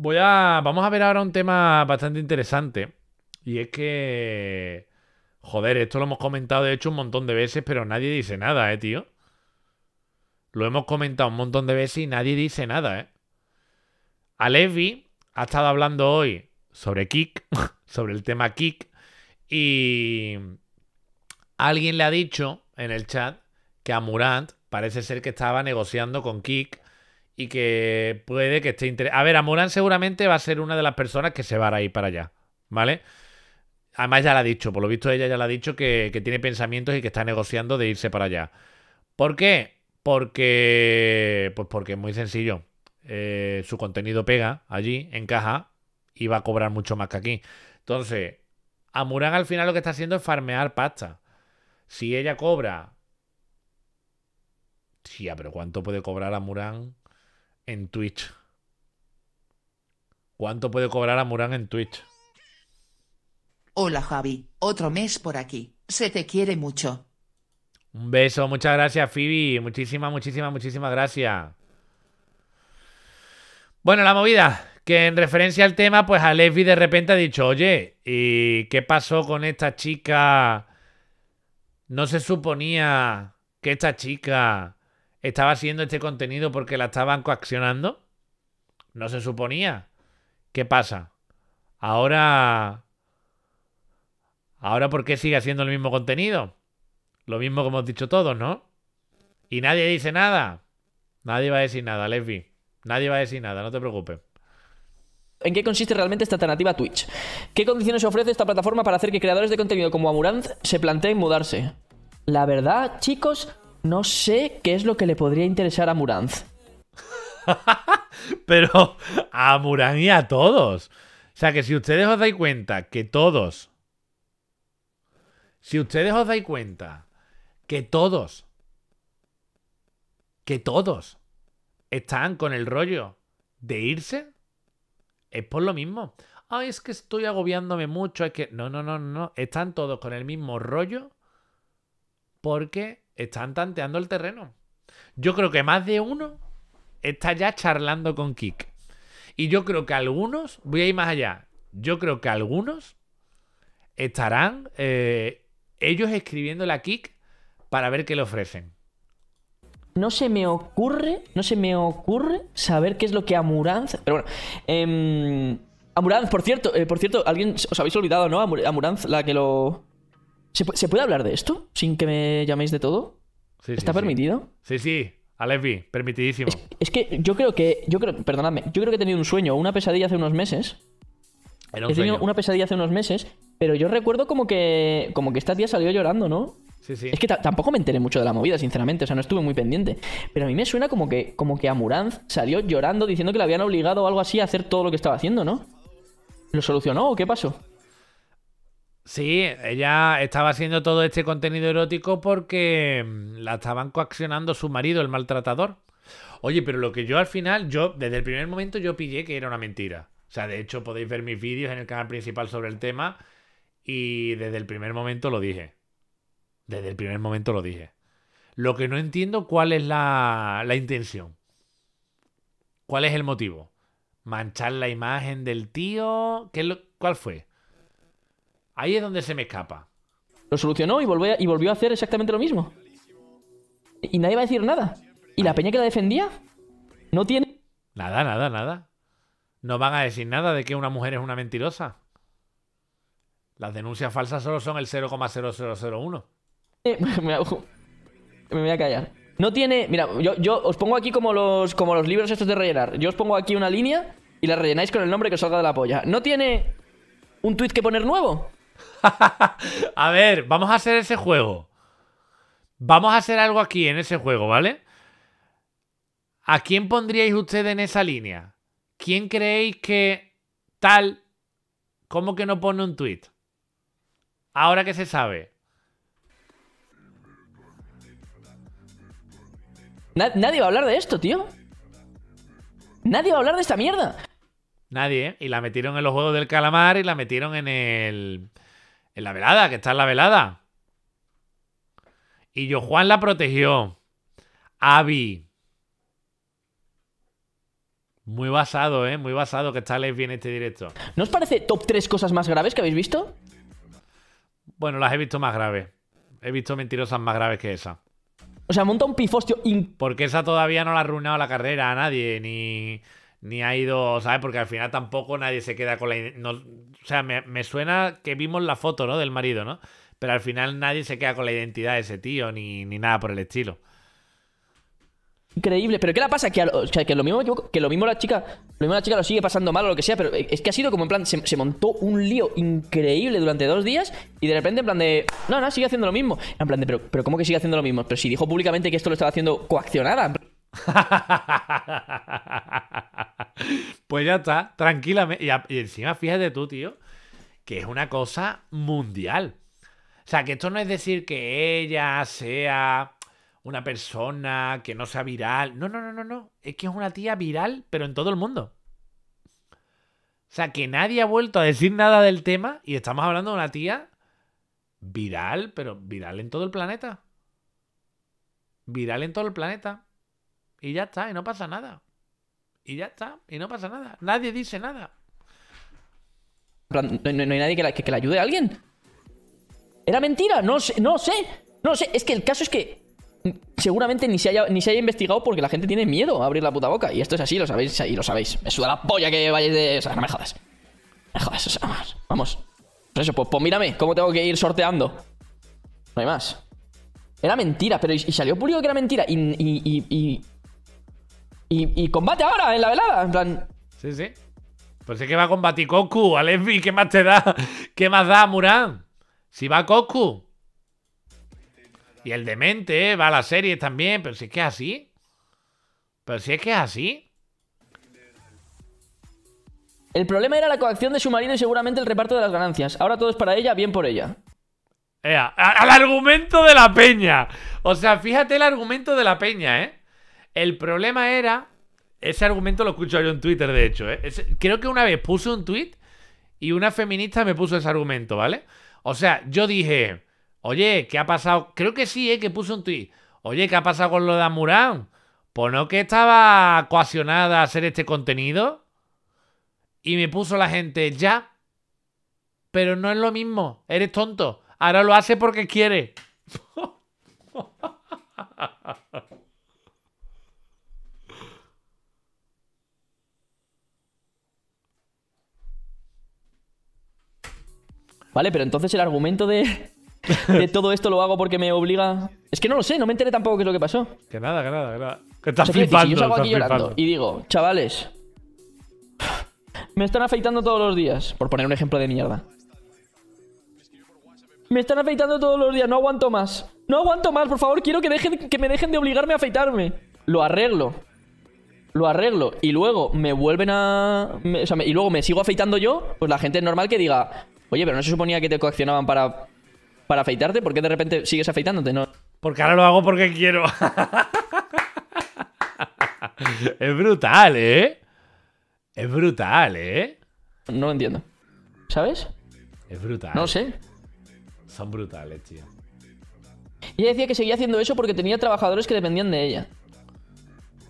Voy a. Vamos a ver ahora un tema bastante interesante. Y es que. Joder, esto lo hemos comentado de hecho un montón de veces, pero nadie dice nada, eh, tío. Lo hemos comentado un montón de veces y nadie dice nada, eh. Alevi ha estado hablando hoy sobre Kik, sobre el tema Kik. y alguien le ha dicho en el chat que a Murant parece ser que estaba negociando con Kik y que puede que esté interesado. A ver, Amurán seguramente va a ser una de las personas que se va a ir para allá, ¿vale? Además ya la ha dicho, por lo visto ella ya la ha dicho que, tiene pensamientos y que está negociando de irse para allá. ¿Por qué? Porque, pues porque es muy sencillo. Eh, su contenido pega allí, encaja y va a cobrar mucho más que aquí. Entonces, Amurán al final lo que está haciendo es farmear pasta. Si ella cobra... Sí, pero ¿cuánto puede cobrar Amurán? en Twitch? ¿Cuánto puede cobrar a Murán en Twitch? Hola Javi, otro mes por aquí. Se te quiere mucho. Un beso, muchas gracias Phoebe. Muchísimas, muchísimas, muchísimas gracias. Bueno, la movida, que en referencia al tema, pues a de repente ha dicho, oye, ¿y qué pasó con esta chica? No se suponía que esta chica estaba haciendo este contenido porque la estaban coaccionando. No se suponía. ¿Qué pasa? Ahora... Ahora, ¿por qué sigue haciendo el mismo contenido? Lo mismo que hemos dicho todos, ¿no? Y nadie dice nada. Nadie va a decir nada, Lesbi. Nadie va a decir nada, no te preocupes. ¿En qué consiste realmente esta alternativa Twitch? ¿Qué condiciones ofrece esta plataforma para hacer que creadores de contenido como Amurant se planteen mudarse? La verdad, chicos, no sé qué es lo que le podría interesar a Muranz. Pero a Muranz y a todos. O sea que si ustedes os dais cuenta que todos. Si ustedes os dais cuenta que todos. Que todos están con el rollo de irse. Es por lo mismo. Ay es que estoy agobiándome mucho. Es que. No, no, no, no. Están todos con el mismo rollo. Porque están tanteando el terreno. Yo creo que más de uno está ya charlando con Kik. Y yo creo que algunos, voy a ir más allá, yo creo que algunos estarán eh, ellos escribiendo a Kik para ver qué le ofrecen. No se me ocurre, no se me ocurre saber qué es lo que Amuranz. Pero bueno, em, Amuranz, por cierto, eh, por cierto, alguien os habéis olvidado, ¿no? Amuranz, la que lo ¿Se, puede hablar de esto sin que me llaméis de todo? ¿Está permitido? Sí, sí. Alevi, permitidísimo. Es, que yo creo que. Yo creo, perdonadme, yo creo que he tenido un sueño, una pesadilla hace unos meses. he tenido una pesadilla hace unos meses, pero yo recuerdo como que. como que esta tía salió llorando, ¿no? Sí, sí. Es que tampoco me enteré mucho de la movida, sinceramente, o sea, no estuve muy pendiente. Pero a mí me suena como que, como que Amuranz salió llorando diciendo que le habían obligado o algo así a hacer todo lo que estaba haciendo, ¿no? ¿Lo solucionó o qué pasó? Sí, ella estaba haciendo todo este contenido erótico porque mm, la estaban coaccionando su marido, el maltratador. Oye, pero lo que yo al final, yo desde el primer momento yo pillé que era una mentira. O sea, de hecho podéis ver mis vídeos en el canal principal sobre el tema y desde el primer momento lo dije. Desde el primer momento lo dije. Lo que no entiendo cuál es la, la intención. ¿Cuál es el motivo? ¿Manchar la imagen del tío? ¿Qué lo, ¿Cuál fue? Ahí es donde se me escapa. Lo solucionó y volvió, y volvió a hacer exactamente lo mismo. Y nadie va a decir nada. ¿Y la peña que la defendía? No tiene... Nada, nada, nada. No van a decir nada de que una mujer es una mentirosa. Las denuncias falsas solo son el 0,0001. Eh, me, voy a callar. No tiene. Mira, yo, os pongo aquí como los, como los libros estos de rellenar. Yo os pongo aquí una línea y la rellenáis con el nombre que os salga de la polla. No tiene un tweet que poner nuevo. a ver, vamos a hacer ese juego. Vamos a hacer algo aquí en ese juego, ¿vale? ¿A quién pondríais ustedes en esa línea? ¿Quién creéis que tal? ¿Cómo que no pone un tweet? Ahora que se sabe. Nadie va a hablar de esto, tío. Nadie va a hablar de esta mierda. Nadie, ¿eh? Y la metieron en los juegos del calamar y la metieron en el. En la velada, que está en la velada. Y yo Juan la protegió. Avi. Muy basado, ¿eh? Muy basado que está bien este directo. ¿No os parece top 3 cosas más graves que habéis visto? Bueno, las he visto más graves. He visto mentirosas más graves que esa. O sea, monta un pifostio. Porque esa todavía no la ha arruinado la carrera a nadie, ni ni ha ido, ¿sabes? Porque al final tampoco nadie se queda con la... o sea, me, suena que vimos la foto, ¿no? Del marido, ¿no? Pero al final nadie se queda con la identidad de ese tío, ni, nada por el estilo. Increíble, pero ¿qué la pasa? Que, que lo mismo que lo mismo la chica, lo mismo la chica lo sigue pasando mal o lo que sea, pero es que ha sido como en plan, se, montó un lío increíble durante dos días y de repente en plan de, no, no, sigue haciendo lo mismo. En plan de, pero, pero ¿cómo que sigue haciendo lo mismo? Pero si dijo públicamente que esto lo estaba haciendo coaccionada. pues ya está, tranquilamente. Y, y, encima fíjate tú, tío, que es una cosa mundial. O sea, que esto no es decir que ella sea una persona que no sea viral. No, no, no, no, no. Es que es una tía viral, pero en todo el mundo. O sea, que nadie ha vuelto a decir nada del tema y estamos hablando de una tía viral, pero viral en todo el planeta. Viral en todo el planeta. Y ya está, y no pasa nada. Y ya está, y no pasa nada. Nadie dice nada. No, hay nadie que, le ayude a alguien. Era mentira, no sé, no sé. No sé, es que el caso es que seguramente ni se, haya, ni se investigado porque la gente tiene miedo a abrir la puta boca. Y esto es así, lo sabéis, y lo sabéis. Me suda la polla que vayáis de. O sea, no me jodas. me jodas, o sea, vamos. vamos. Pues eso, pues, pues mírame, cómo tengo que ir sorteando. No hay más. Era mentira, pero y, salió público que era mentira. y y, combate ahora en la velada, en plan. Sí, sí. Pues es que va a con Batikoku, Alevi, ¿qué más te da? ¿Qué más da, Murán? Si va Koku. Y el demente, ¿eh? va a la serie también, pero si es que es así. Pero si es que es así. El problema era la coacción de su marido y seguramente el reparto de las ganancias. Ahora todo es para ella, bien por ella. al argumento de la peña. O sea, fíjate el argumento de la peña, ¿eh? El problema era. Ese argumento lo escucho yo en Twitter, de hecho. ¿eh? creo que una vez puse un tweet y una feminista me puso ese argumento, ¿vale? O sea, yo dije, oye, ¿qué ha pasado? Creo que sí, ¿eh? Que puse un tweet. Oye, ¿qué ha pasado con lo de Amurán? Pues no que estaba coaccionada a hacer este contenido. Y me puso la gente, ya. Pero no es lo mismo, eres tonto. Ahora lo hace porque quiere. Vale, pero entonces el argumento de, de todo esto lo hago porque me obliga. Es que no lo sé, no me enteré tampoco qué es lo que pasó. Que nada, que nada, que nada. Que estás aquí llorando y digo, chavales, me están afeitando todos los días. Por poner un ejemplo de mierda. Me están afeitando todos los días, no aguanto más. No aguanto más, por favor, quiero que, dejen, que me dejen de obligarme a afeitarme. Lo arreglo. Lo arreglo. Y luego me vuelven a. o sea, y luego me sigo afeitando yo. Pues la gente es normal que diga. Oye, pero no se suponía que te coaccionaban para, para afeitarte, ¿por qué de repente sigues afeitándote? No. Porque ahora lo hago porque quiero. es brutal, ¿eh? Es brutal, ¿eh? No lo entiendo. ¿Sabes? Es brutal. No sé. Son brutales, tío. Ella decía que seguía haciendo eso porque tenía trabajadores que dependían de ella.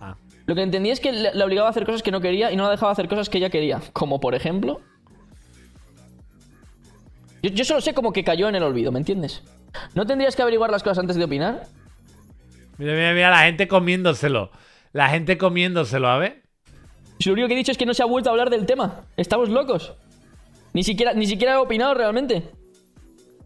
Ah. Lo que entendía es que la obligaba a hacer cosas que no quería y no la dejaba hacer cosas que ella quería. Como por ejemplo, yo, solo sé como que cayó en el olvido, ¿me entiendes? ¿No tendrías que averiguar las cosas antes de opinar? Mira, mira, mira, la gente comiéndoselo. La gente comiéndoselo, a ver. Lo único que he dicho es que no se ha vuelto a hablar del tema. Estamos locos. Ni siquiera, ni siquiera he opinado realmente.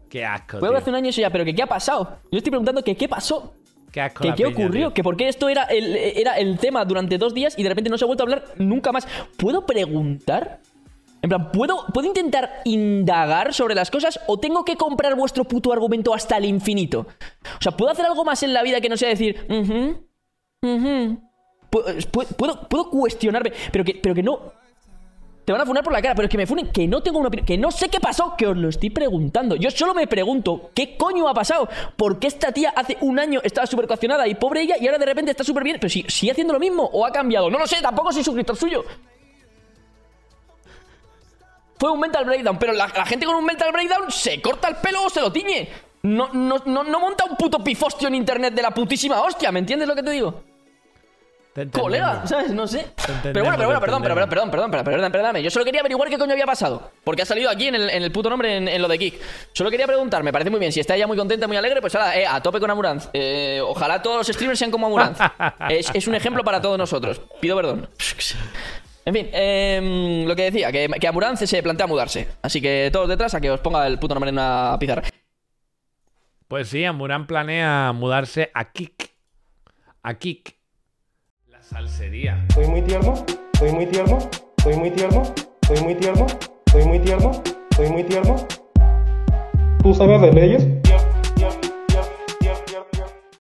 Qué asco. Fue hace un año eso ya, pero qué ha pasado. Yo estoy preguntando que qué pasó. Qué qué ocurrió. Que por qué esto era era el tema durante dos días y de repente no se ha vuelto a hablar nunca más. ¿Puedo preguntar? En plan, ¿puedo, ¿puedo intentar indagar sobre las cosas o tengo que comprar vuestro puto argumento hasta el infinito? O sea, ¿puedo hacer algo más en la vida que no sea decir, uh ¿Puedo, puedo, cuestionarme, pero que, pero que no... Te van a funar por la cara, pero es que me funen, que no tengo una opinión, que no sé qué pasó, que os lo estoy preguntando. Yo solo me pregunto, ¿qué coño ha pasado? ¿Por qué esta tía hace un año estaba súper coaccionada y pobre ella y ahora de repente está súper bien? Pero si sigue haciendo lo mismo o ha cambiado. No lo sé, tampoco soy suscriptor suyo fue un mental breakdown. Pero la, gente con un mental breakdown se corta el pelo o se lo tiñe. No, no, no, monta un puto pifostio en internet de la putísima hostia. ¿Me entiendes lo que te digo? Colega, ¿sabes? No sé. Pero bueno, pero bueno, perdón, pero, perdón, perdón, perdón, perdón, Yo solo quería averiguar qué coño había pasado. Porque ha salido aquí en el, puto nombre en, lo de Geek. Solo quería preguntar, me parece muy bien. Si está ella muy contenta, muy alegre, pues ahora, eh, a tope con Amuranz. Eh, ojalá todos los streamers sean como Amuranz. es, es un ejemplo para todos nosotros. Pido perdón. En fin, em, lo que decía, que, que se plantea mudarse. Así que todos detrás a que os ponga el puto nombre en una pizarra. Pues sí, Amurán planea mudarse a Kik. A Kik. La salsería. Soy muy tierno, soy muy tierno, soy muy tierno, soy muy tierno, soy muy tierno, soy muy tierno. ¿Tú sabes de leyes?